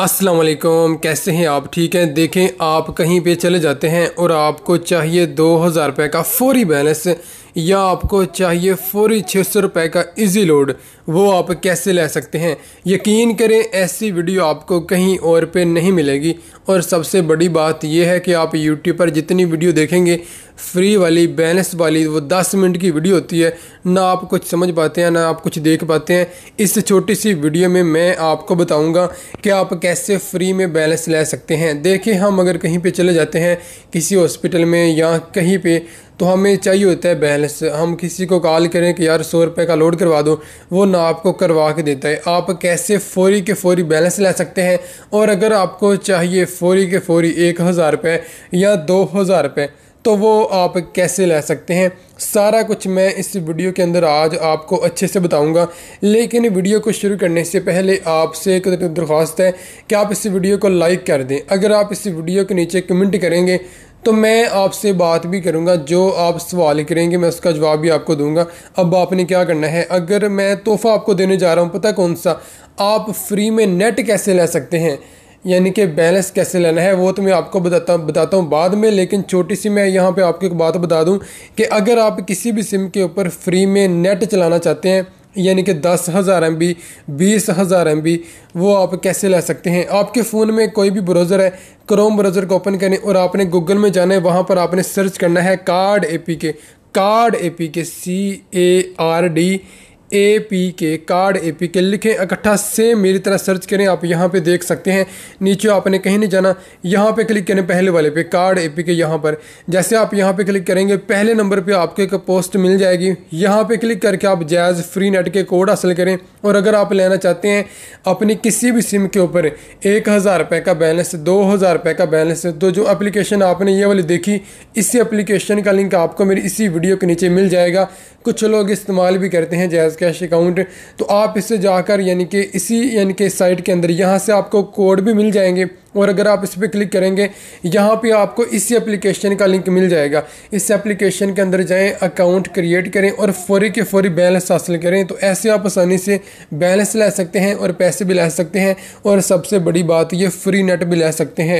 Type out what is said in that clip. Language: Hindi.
अस्सलाम वालेकुम कैसे हैं आप ठीक हैं देखें आप कहीं पे चले जाते हैं और आपको चाहिए दो हज़ार रुपये का फौरी बैलेंस या आपको चाहिए फौरी छः सौ रुपये का इजी लोड वो आप कैसे ले सकते हैं यकीन करें ऐसी वीडियो आपको कहीं और पे नहीं मिलेगी और सबसे बड़ी बात यह है कि आप यूट्यूब पर जितनी वीडियो देखेंगे फ्री वाली बैलेंस वाली वो दस मिनट की वीडियो होती है ना आप कुछ समझ पाते हैं ना आप कुछ देख पाते हैं इस छोटी सी वीडियो में मैं आपको बताऊँगा कि आप कैसे फ्री में बैलेंस ले सकते हैं देखें हम अगर कहीं पर चले जाते हैं किसी हॉस्पिटल में या कहीं पर तो हमें चाहिए होता है बैलेंस हम किसी को कॉल करें कि यार सौ रुपये का लोड करवा दो वो ना आपको करवा के देता है आप कैसे फ़ौरी के फ़ौरी बैलेंस ले सकते हैं और अगर आपको चाहिए फ़ौरी के फ़ौरी एक हज़ार रुपये या दो हज़ार रुपये तो वो आप कैसे ले सकते हैं सारा कुछ मैं इस वीडियो के अंदर आज आपको अच्छे से बताऊंगा लेकिन वीडियो को शुरू करने से पहले आपसे एक दरख्वास्त है कि आप इस वीडियो को लाइक कर दें अगर आप इस वीडियो के नीचे कमेंट करेंगे तो मैं आपसे बात भी करूँगा जो आप सवाल करेंगे मैं उसका जवाब भी आपको दूँगा अब आपने क्या करना है अगर मैं तोहफ़ा आपको देने जा रहा हूँ पता कौन सा आप फ्री में नेट कैसे ले सकते हैं यानी कि बैलेंस कैसे लेना है वो तो मैं आपको बताता बताता हूँ बाद में लेकिन छोटी सी मैं यहाँ पे आपको एक बात बता दूँ कि अगर आप किसी भी सिम के ऊपर फ्री में नेट चलाना चाहते हैं यानी कि दस हज़ार एम बी बीस हज़ार एम बी वो आप कैसे ले सकते हैं आपके फ़ोन में कोई भी ब्राउज़र है क्रोम ब्राउज़र को ओपन करें और आपने गूगल में जाना है वहाँ पर आपने सर्च करना है card A P K card A P K C A R D A P K card A P K लिखें इकट्ठा सेम मेरी तरह सर्च करें आप यहाँ पे देख सकते हैं नीचे आपने कहीं नहीं जाना यहाँ पे क्लिक करें पहले वाले पे कार्ड ए पी के यहाँ पर जैसे आप यहाँ पे क्लिक करेंगे पहले नंबर पे आपको एक पोस्ट मिल जाएगी यहाँ पे क्लिक करके आप जैज़ फ्री नेट के कोड हासिल करें और अगर आप लेना चाहते हैं अपनी किसी भी सिम के ऊपर एक हज़ार रुपये का बैलेंस दो हज़ार रुपये का बैलेंस तो जो अप्लीकेशन आपने ये वाली देखी इसी एप्लीकेशन का लिंक आपको मेरी इसी वीडियो के नीचे मिल जाएगा कुछ लोग इस्तेमाल भी करते हैं जैज़ कैश अकाउंट तो आप इससे जाकर यानी कि इसी यानी कि साइट के अंदर यहाँ से आपको कोड भी मिल जाएंगे और अगर आप इस पर क्लिक करेंगे यहाँ पे आपको इसी एप्लीकेशन का लिंक मिल जाएगा इस एप्लीकेशन के अंदर जाएं अकाउंट क्रिएट करें और फौरी के फौरी बैलेंस हासिल करें तो ऐसे आप आसानी से बैलेंस ले सकते हैं और पैसे भी ले सकते हैं और सबसे बड़ी बात ये फ्री नेट भी ले सकते हैं